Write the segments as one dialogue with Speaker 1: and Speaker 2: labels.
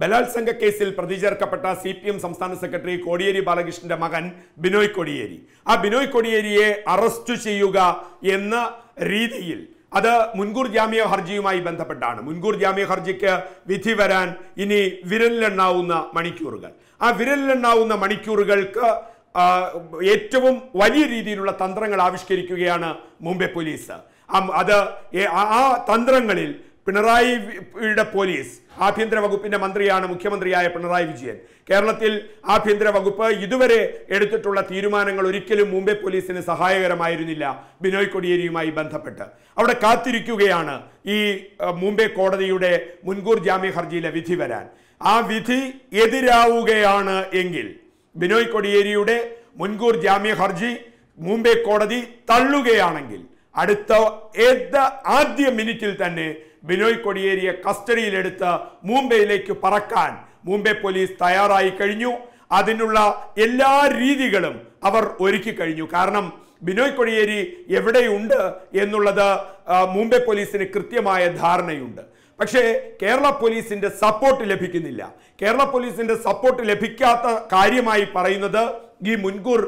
Speaker 1: ബലാത്സംഗ കേസിൽ പ്രതി ചേർക്കപ്പെട്ട സി പി എം സംസ്ഥാന സെക്രട്ടറി കോടിയേരി ബാലകൃഷ്ണന്റെ മകൻ ബിനോയ് കോടിയേരി ആ ബിനോയ് കോടിയേരിയെ അറസ്റ്റ് ചെയ്യുക എന്ന രീതിയിൽ അത് മുൻകൂർ ജാമ്യ ഹർജിയുമായി ബന്ധപ്പെട്ടാണ് മുൻകൂർ ജാമ്യ ഹർജിക്ക് വിധി വരാൻ ഇനി വിരലിലെണ്ണാവുന്ന മണിക്കൂറുകൾ ആ വിരലിലെണ്ണാവുന്ന മണിക്കൂറുകൾക്ക് ഏറ്റവും വലിയ രീതിയിലുള്ള തന്ത്രങ്ങൾ ആവിഷ്കരിക്കുകയാണ് മുംബൈ പോലീസ് അത് ആ തന്ത്രങ്ങളിൽ പിണറായിയുടെ പോലീസ് ആഭ്യന്തര വകുപ്പിന്റെ മന്ത്രിയാണ് മുഖ്യമന്ത്രിയായ പിണറായി വിജയൻ കേരളത്തിൽ ആഭ്യന്തര വകുപ്പ് ഇതുവരെ എടുത്തിട്ടുള്ള തീരുമാനങ്ങൾ ഒരിക്കലും മുംബൈ പോലീസിന് സഹായകരമായിരുന്നില്ല ബിനോയ് കൊടിയേരിയുമായി ബന്ധപ്പെട്ട് അവിടെ കാത്തിരിക്കുകയാണ് ഈ മുംബൈ കോടതിയുടെ മുൻകൂർ ജാമ്യ ഹർജിയിലെ വിധി വരാൻ ആ വിധി എതിരാവുകയാണ് എങ്കിൽ ബിനോയ് കൊടിയേരിയുടെ മുൻകൂർ ജാമ്യ ഹർജി മുംബൈ കോടതി തള്ളുകയാണെങ്കിൽ അടുത്ത ഏത് ആദ്യ മിനിറ്റിൽ തന്നെ ബിനോയ് കൊടിയേരിയെ കസ്റ്റഡിയിലെടുത്ത് മുംബൈയിലേക്ക് പറക്കാൻ മുംബൈ പോലീസ് തയ്യാറായി കഴിഞ്ഞു അതിനുള്ള എല്ലാ രീതികളും അവർ ഒരുക്കി കഴിഞ്ഞു കാരണം ബിനോയ് കൊടിയേരി എവിടെയുണ്ട് എന്നുള്ളത് മുംബൈ പോലീസിന് കൃത്യമായ ധാരണയുണ്ട് പക്ഷേ കേരള പോലീസിന്റെ സപ്പോർട്ട് ലഭിക്കുന്നില്ല കേരള പോലീസിന്റെ സപ്പോർട്ട് ലഭിക്കാത്ത കാര്യമായി പറയുന്നത് ഈ മുൻകൂർ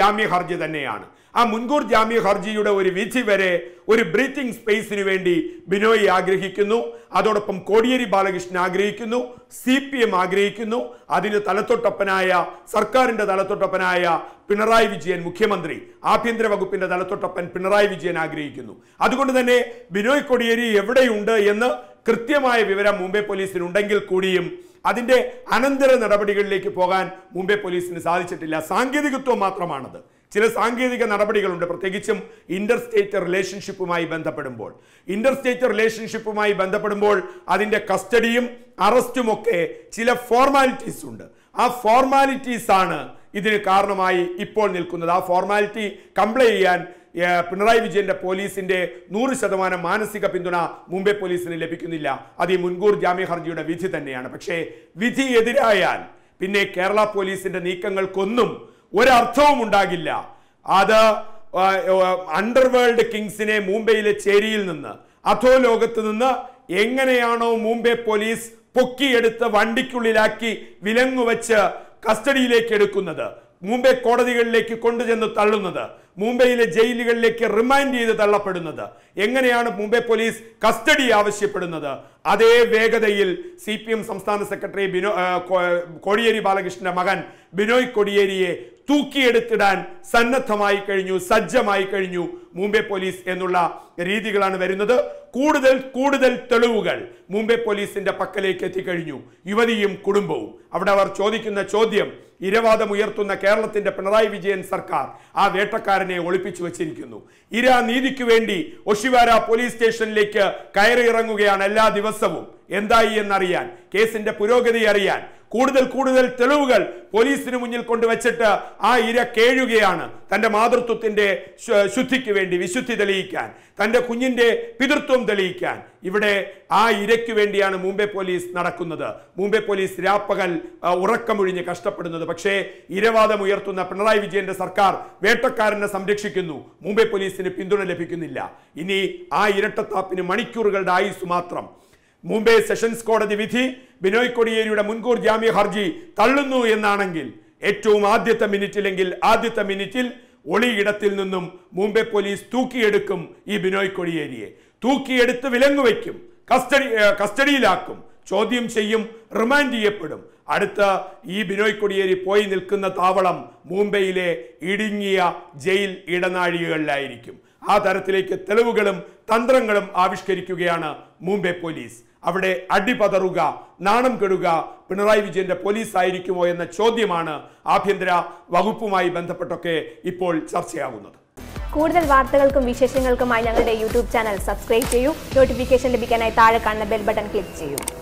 Speaker 1: ജാമ്യ ഹർജി തന്നെയാണ് ആ മുൻകൂർ ജാമ്യ ഹർജിയുടെ ഒരു വിധി വരെ ഒരു ബ്രീത്തിങ് സ്പേസിന് വേണ്ടി ബിനോയ് ആഗ്രഹിക്കുന്നു അതോടൊപ്പം കോടിയേരി ബാലകൃഷ്ണൻ ആഗ്രഹിക്കുന്നു സി പി എം ആഗ്രഹിക്കുന്നു അതിന് തലത്തൊട്ടപ്പനായ സർക്കാരിന്റെ തലത്തൊട്ടപ്പനായ പിണറായി വിജയൻ മുഖ്യമന്ത്രി ആഭ്യന്തര വകുപ്പിന്റെ തലത്തൊട്ടപ്പൻ പിണറായി വിജയൻ ആഗ്രഹിക്കുന്നു അതുകൊണ്ട് തന്നെ ബിനോയ് കോടിയേരി എവിടെയുണ്ട് എന്ന് കൃത്യമായ വിവരം മുംബൈ പോലീസിനുണ്ടെങ്കിൽ കൂടിയും അതിൻ്റെ അനന്തര നടപടികളിലേക്ക് പോകാൻ മുംബൈ പോലീസിന് സാധിച്ചിട്ടില്ല സാങ്കേതികത്വം മാത്രമാണത് ചില സാങ്കേതിക നടപടികളുണ്ട് പ്രത്യേകിച്ചും ഇന്റർ സ്റ്റേറ്റ് റിലേഷൻഷിപ്പുമായി ബന്ധപ്പെടുമ്പോൾ ഇന്റർ സ്റ്റേറ്റ് റിലേഷൻഷിപ്പുമായി ബന്ധപ്പെടുമ്പോൾ അതിൻ്റെ കസ്റ്റഡിയും അറസ്റ്റും ഒക്കെ ചില ഫോർമാലിറ്റീസ് ഉണ്ട് ആ ഫോർമാലിറ്റീസ് ആണ് ഇതിന് കാരണമായി ഇപ്പോൾ നിൽക്കുന്നത് ആ ഫോർമാലിറ്റി കംപ്ലൈ ചെയ്യാൻ പിണറായി വിജയന്റെ പോലീസിന്റെ നൂറ് ശതമാനം മാനസിക പിന്തുണ മുംബൈ പോലീസിന് ലഭിക്കുന്നില്ല അത് ഈ മുൻകൂർ ജാമ്യ ഹർജിയുടെ വിധി തന്നെയാണ് പക്ഷേ വിധി എതിരായാൽ പിന്നെ കേരള പോലീസിന്റെ നീക്കങ്ങൾക്കൊന്നും ഒരർത്ഥവും ഉണ്ടാകില്ല അത് അണ്ടർവേൾഡ് കിങ്സിനെ മുംബൈയിലെ ചേരിയിൽ നിന്ന് അധോ ലോകത്ത് നിന്ന് എങ്ങനെയാണോ മുംബൈ പോലീസ് പൊക്കിയെടുത്ത് വണ്ടിക്കുള്ളിലാക്കി വിലങ്ങുവച്ച് കസ്റ്റഡിയിലേക്ക് എടുക്കുന്നത് മുംബൈ കോടതികളിലേക്ക് കൊണ്ടുചെന്ന് തള്ളുന്നത് മുംബൈയിലെ ജയിലുകളിലേക്ക് റിമാൻഡ് ചെയ്ത് തള്ളപ്പെടുന്നത് എങ്ങനെയാണ് മുംബൈ പോലീസ് കസ്റ്റഡി ആവശ്യപ്പെടുന്നത് അതേ വേഗതയിൽ സി പി എം സംസ്ഥാന സെക്രട്ടറി ബിനോ കോടിയേരി ബാലകൃഷ്ണന്റെ മകൻ ബിനോയ് കോടിയേരിയെ തൂക്കിയെടുത്തിടാൻ സന്നദ്ധമായി കഴിഞ്ഞു സജ്ജമായി കഴിഞ്ഞു മുംബൈ പോലീസ് എന്നുള്ള രീതികളാണ് വരുന്നത് കൂടുതൽ കൂടുതൽ തെളിവുകൾ മുംബൈ പോലീസിന്റെ പക്കലേക്ക് എത്തിക്കഴിഞ്ഞു യുവതിയും കുടുംബവും അവിടെ അവർ ചോദിക്കുന്ന ചോദ്യം ഇരവാദം ഉയർത്തുന്ന കേരളത്തിന്റെ പിണറായി വിജയൻ സർക്കാർ ആ വേട്ടക്കാരൻ തന്നെ ഒളിപ്പിച്ചു വെച്ചിരിക്കുന്നു ഇരാ നീതിക്ക് വേണ്ടി ഒഷിവാര പോലീസ് സ്റ്റേഷനിലേക്ക് കയറി ഇറങ്ങുകയാണ് എല്ലാ ദിവസവും എന്തായി എന്നറിയാൻ കേസിന്റെ പുരോഗതി അറിയാൻ കൂടുതൽ കൂടുതൽ തെളിവുകൾ പോലീസിന് മുന്നിൽ കൊണ്ടുവച്ചിട്ട് ആ ഇര കേഴുകയാണ് തൻ്റെ മാതൃത്വത്തിൻ്റെ ശുദ്ധിക്ക് വേണ്ടി വിശുദ്ധി തെളിയിക്കാൻ തൻ്റെ കുഞ്ഞിൻ്റെ പിതൃത്വം തെളിയിക്കാൻ ഇവിടെ ആ ഇരയ്ക്ക് വേണ്ടിയാണ് മുംബൈ പോലീസ് നടക്കുന്നത് മുംബൈ പോലീസ് രാപ്പകൽ ഉറക്കമൊഴിഞ്ഞ് കഷ്ടപ്പെടുന്നത് പക്ഷേ ഇരവാദം ഉയർത്തുന്ന പിണറായി വിജയന്റെ സർക്കാർ വേട്ടക്കാരനെ സംരക്ഷിക്കുന്നു മുംബൈ പോലീസിന് പിന്തുണ ലഭിക്കുന്നില്ല ഇനി ആ ഇരട്ടത്താപ്പിന് മണിക്കൂറുകളുടെ ആയുസ് മാത്രം മുംബൈ സെഷൻസ് കോടതി വിധി ബിനോയ് കൊടിയേരിയുടെ മുൻകൂർ ജാമ്യ ഹർജി തള്ളുന്നു എന്നാണെങ്കിൽ ഏറ്റവും ആദ്യത്തെ മിനിറ്റിലെങ്കിൽ ആദ്യത്തെ മിനിറ്റിൽ ഒളിയിടത്തിൽ നിന്നും മുംബൈ പോലീസ് തൂക്കിയെടുക്കും ഈ ബിനോയ് കൊടിയേരിയെ തൂക്കിയെടുത്ത് വിലങ്ങുവയ്ക്കും കസ്റ്റഡി കസ്റ്റഡിയിലാക്കും ചോദ്യം ചെയ്യും റിമാൻഡ് ചെയ്യപ്പെടും അടുത്ത ഈ ബിനോയ് കൊടിയേരി പോയി നിൽക്കുന്ന താവളം മുംബൈയിലെ ഇടുങ്ങിയ ജയിൽ ഇടനാഴികളിലായിരിക്കും ആ തരത്തിലേക്ക് തെളിവുകളും തന്ത്രങ്ങളും ആവിഷ്കരിക്കുകയാണ് മുംബൈ പോലീസ് അവിടെ അടിപതറുക നാണം കെടുക പിണറായി വിജയന്റെ പോലീസ് ആയിരിക്കുമോ എന്ന ചോദ്യമാണ് ആഭ്യന്തര വകുപ്പുമായി ബന്ധപ്പെട്ടൊക്കെ ഇപ്പോൾ ചർച്ചയാകുന്നത് കൂടുതൽ വാർത്തകൾക്കും വിശേഷങ്ങൾക്കുമായി ഞങ്ങളുടെ യൂട്യൂബ് ചാനൽ സബ്സ്ക്രൈബ് ചെയ്യൂ നോട്ടിഫിക്കേഷൻ ലഭിക്കാനായി താഴെ കാണുന്ന ബെൽ ബട്ടൺ ക്ലിക്ക് ചെയ്യൂ